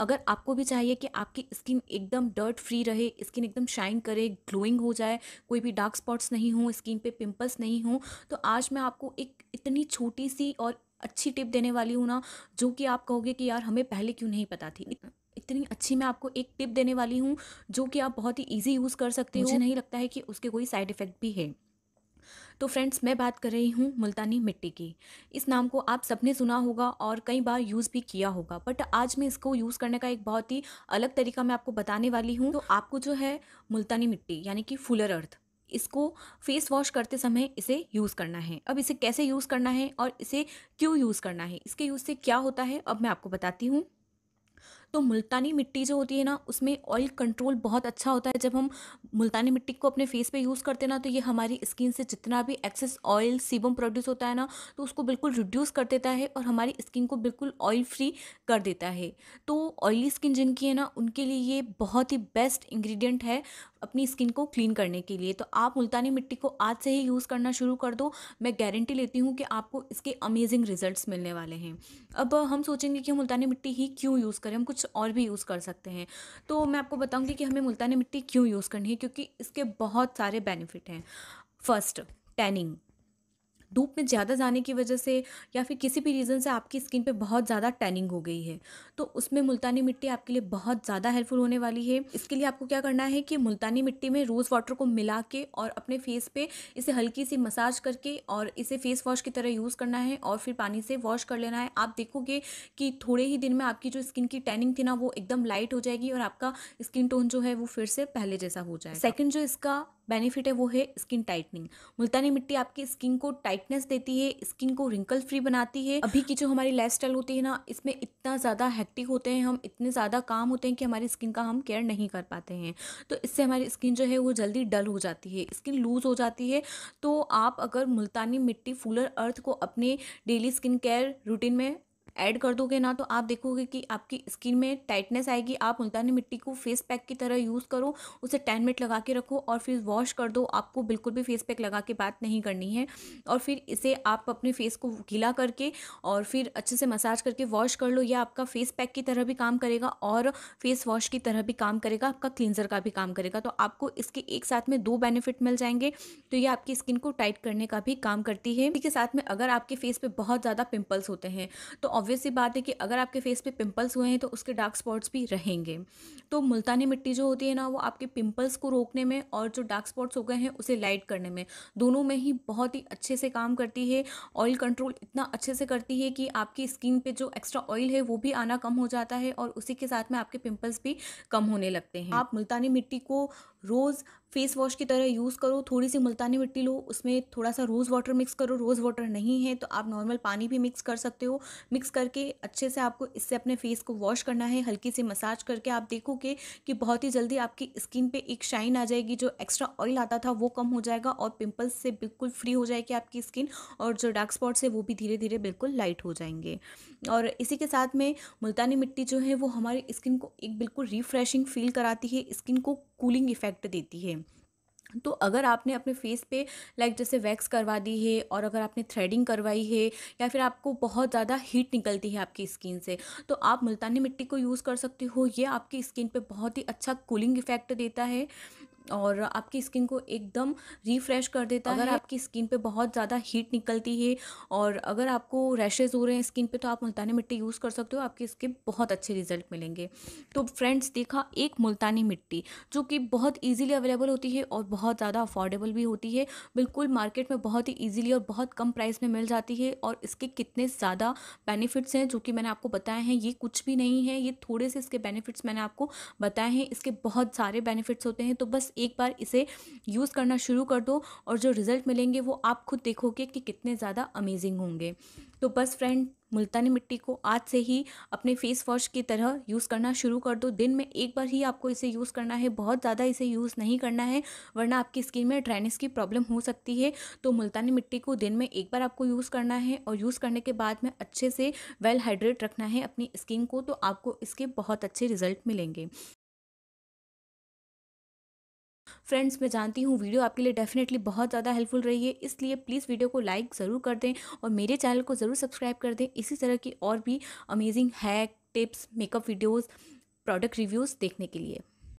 अगर आपको भी चाहिए कि आपकी स्किन एकदम डर्ट फ्री रहे स्किन एकदम शाइन करे ग्लोइंग हो जाए कोई भी डार्क स्पॉट्स नहीं हो स्किन पे पिंपल्स नहीं हो तो आज मैं आपको एक इतनी छोटी सी और अच्छी टिप देने वाली हूँ ना जो कि आप कहोगे कि यार हमें पहले क्यों नहीं पता थी इतनी अच्छी मैं आपको एक टिप देने वाली हूँ जो कि आप बहुत ही ईजी यूज़ कर सकते हो मुझे नहीं लगता है कि उसके कोई साइड इफ़ेक्ट भी है तो फ्रेंड्स मैं बात कर रही हूँ मुल्तानी मिट्टी की इस नाम को आप सबने सुना होगा और कई बार यूज़ भी किया होगा बट आज मैं इसको यूज़ करने का एक बहुत ही अलग तरीका मैं आपको बताने वाली हूँ तो आपको जो है मुल्तानी मिट्टी यानी कि फुलर अर्थ इसको फेस वॉश करते समय इसे यूज़ करना है अब इसे कैसे यूज़ करना है और इसे क्यों यूज़ करना है इसके यूज़ से क्या होता है अब मैं आपको बताती हूँ तो मुल्तानी मिट्टी जो होती है ना उसमें ऑयल कंट्रोल बहुत अच्छा होता है जब हम मुल्तानी मिट्टी को अपने फेस पे यूज़ करते हैं ना तो ये हमारी स्किन से जितना भी एक्सेस ऑयल सीबम प्रोड्यूस होता है ना तो उसको बिल्कुल रिड्यूस कर देता है और हमारी स्किन को बिल्कुल ऑयल फ्री कर देता है तो ऑयली स्किन जिनकी है ना उनके लिए ये बहुत ही बेस्ट इंग्रेडिएंट है अपनी स्किन को क्लीन करने के लिए तो आप मुल्तानी मिट्टी को आज से ही यूज़ करना शुरू कर दो मैं गारंटी लेती हूँ कि आपको इसके अमेजिंग रिजल्ट्स मिलने वाले हैं अब हम सोचेंगे कि हम मुल्तानी मिट्टी ही क्यों यूज़ करें हम कुछ कुछ और भी यूज़ कर सकते हैं तो मैं आपको बताऊँगी कि हमें मुल्तानी मिट्टी क्यों यूज़ करनी है क्योंकि इसके बहुत सारे बेनिफिट हैं फर्स्ट टैनिंग धूप में ज़्यादा जाने की वजह से या फिर किसी भी रीज़न से आपकी स्किन पे बहुत ज़्यादा टैनिंग हो गई है तो उसमें मुल्तानी मिट्टी आपके लिए बहुत ज़्यादा हेल्पफुल होने वाली है इसके लिए आपको क्या करना है कि मुल्तानी मिट्टी में रोज़ वाटर को मिला के और अपने फेस पे इसे हल्की सी मसाज करके और इसे फेस वॉश की तरह यूज़ करना है और फिर पानी से वॉश कर लेना है आप देखोगे कि थोड़े ही दिन में आपकी जो स्किन की टैनिंग थी ना वो एकदम लाइट हो जाएगी और आपका स्किन टोन जो है वो फिर से पहले जैसा हो जाए सेकेंड जो इसका बेनिफिट है वो है स्किन टाइटनिंग मुल्तानी मिट्टी आपकी स्किन को टाइटनेस देती है स्किन को रिंकल फ्री बनाती है अभी की जो हमारी लाइफ होती है ना इसमें इतना ज़्यादा हैक्टिक होते हैं हम इतने ज़्यादा काम होते हैं कि हमारी स्किन का हम केयर नहीं कर पाते हैं तो इससे हमारी स्किन जो है वो जल्दी डल हो जाती है स्किन लूज़ हो जाती है तो आप अगर मुल्तानी मिट्टी फूलर अर्थ को अपने डेली स्किन केयर रूटीन में ऐड कर दोगे ना तो आप देखोगे कि आपकी स्किन में टाइटनेस आएगी आप मुल्तानी मिट्टी को फेस पैक की तरह यूज़ करो उसे टेन मिनट लगा के रखो और फिर वॉश कर दो आपको बिल्कुल भी फेस पैक लगा के बात नहीं करनी है और फिर इसे आप अपने फेस को गीला करके और फिर अच्छे से मसाज करके वॉश कर लो या आपका फेस पैक की तरह भी काम करेगा और फेस वॉश की तरह भी काम करेगा आपका क्लिनजर का भी काम करेगा तो आपको इसके एक साथ में दो बेनिफिट मिल जाएंगे तो ये आपकी स्किन को टाइट करने का भी काम करती है इसके साथ में अगर आपके फेस पे बहुत ज़्यादा पिंपल्स होते हैं तो ऑब्वियस सी बात है कि अगर आपके फेस पे पिंपल्स हुए हैं तो उसके डार्क स्पॉट्स भी रहेंगे तो मुल्तानी मिट्टी जो होती है ना वो आपके पिंपल्स को रोकने में और जो डार्क स्पॉट्स हो गए हैं उसे लाइट करने में दोनों में ही बहुत ही अच्छे से काम करती है ऑयल कंट्रोल इतना अच्छे से करती है कि आपकी स्किन पर जो एक्स्ट्रा ऑयल है वो भी आना कम हो जाता है और उसी के साथ में आपके पिम्पल्स भी कम होने लगते हैं आप मुल्तानी मिट्टी को रोज़ फेस वॉश की तरह यूज़ करो थोड़ी सी मुल्तानी मिट्टी लो उसमें थोड़ा सा रोज़ वाटर मिक्स करो रोज़ वाटर नहीं है तो आप नॉर्मल पानी भी मिक्स कर सकते हो मिक्स करके अच्छे से आपको इससे अपने फेस को वॉश करना है हल्की सी मसाज करके आप देखोगे कि बहुत ही जल्दी आपकी स्किन पे एक शाइन आ जाएगी जो एक्स्ट्रा ऑयल आता था वो कम हो जाएगा और पिम्पल्स से बिल्कुल फ्री हो जाएगी आपकी स्किन और जो डार्क स्पॉट्स है वो भी धीरे धीरे बिल्कुल लाइट हो जाएंगे और इसी के साथ में मुल्तानी मिट्टी जो है वो हमारी स्किन को एक बिल्कुल रिफ्रेशिंग फील कराती है स्किन को कूलिंग इफेक्ट देती है तो अगर आपने अपने फेस पे लाइक जैसे वैक्स करवा दी है और अगर आपने थ्रेडिंग करवाई है या फिर आपको बहुत ज़्यादा हीट निकलती है आपकी स्किन से तो आप मुल्तानी मिट्टी को यूज़ कर सकते हो ये आपकी स्किन पे बहुत ही अच्छा कूलिंग इफेक्ट देता है और आपकी स्किन को एकदम रिफ्रेश कर देता अगर है अगर आपकी स्किन पे बहुत ज़्यादा हीट निकलती है और अगर आपको रैशेज हो रहे हैं स्किन पे तो आप मुल्तानी मिट्टी यूज़ कर सकते हो आपकी स्किन बहुत अच्छे रिजल्ट मिलेंगे तो फ्रेंड्स देखा एक मुल्तानी मिट्टी जो कि बहुत ईजिली अवेलेबल होती है और बहुत ज़्यादा अफोर्डेबल भी होती है बिल्कुल मार्केट में बहुत ही ईजिली और बहुत कम प्राइस में मिल जाती है और इसके कितने ज़्यादा बेनिफिट्स हैं जो कि मैंने आपको बताए हैं ये कुछ भी नहीं है ये थोड़े से इसके बेनिफिट्स मैंने आपको बताए हैं इसके बहुत सारे बेनिफिट्स होते हैं तो बस एक बार इसे यूज़ करना शुरू कर दो और जो रिज़ल्ट मिलेंगे वो आप खुद देखोगे कि कितने ज़्यादा अमेजिंग होंगे तो बस फ्रेंड मुल्तानी मिट्टी को आज से ही अपने फेस वॉश की तरह यूज़ करना शुरू कर दो दिन में एक बार ही आपको इसे यूज़ करना है बहुत ज़्यादा इसे यूज़ नहीं करना है वरना आपकी स्किन में ड्राइनेस की प्रॉब्लम हो सकती है तो मुल्तानी मिट्टी को दिन में एक बार आपको यूज़ करना है और यूज़ करने के बाद में अच्छे से वेल हाइड्रेट रखना है अपनी स्किन को तो आपको इसके बहुत अच्छे रिजल्ट मिलेंगे फ्रेंड्स मैं जानती हूँ वीडियो आपके लिए डेफिनेटली बहुत ज़्यादा हेल्पफुल रही है इसलिए प्लीज़ वीडियो को लाइक ज़रूर कर दें और मेरे चैनल को ज़रूर सब्सक्राइब कर दें इसी तरह की और भी amazing hack tips makeup videos product reviews देखने के लिए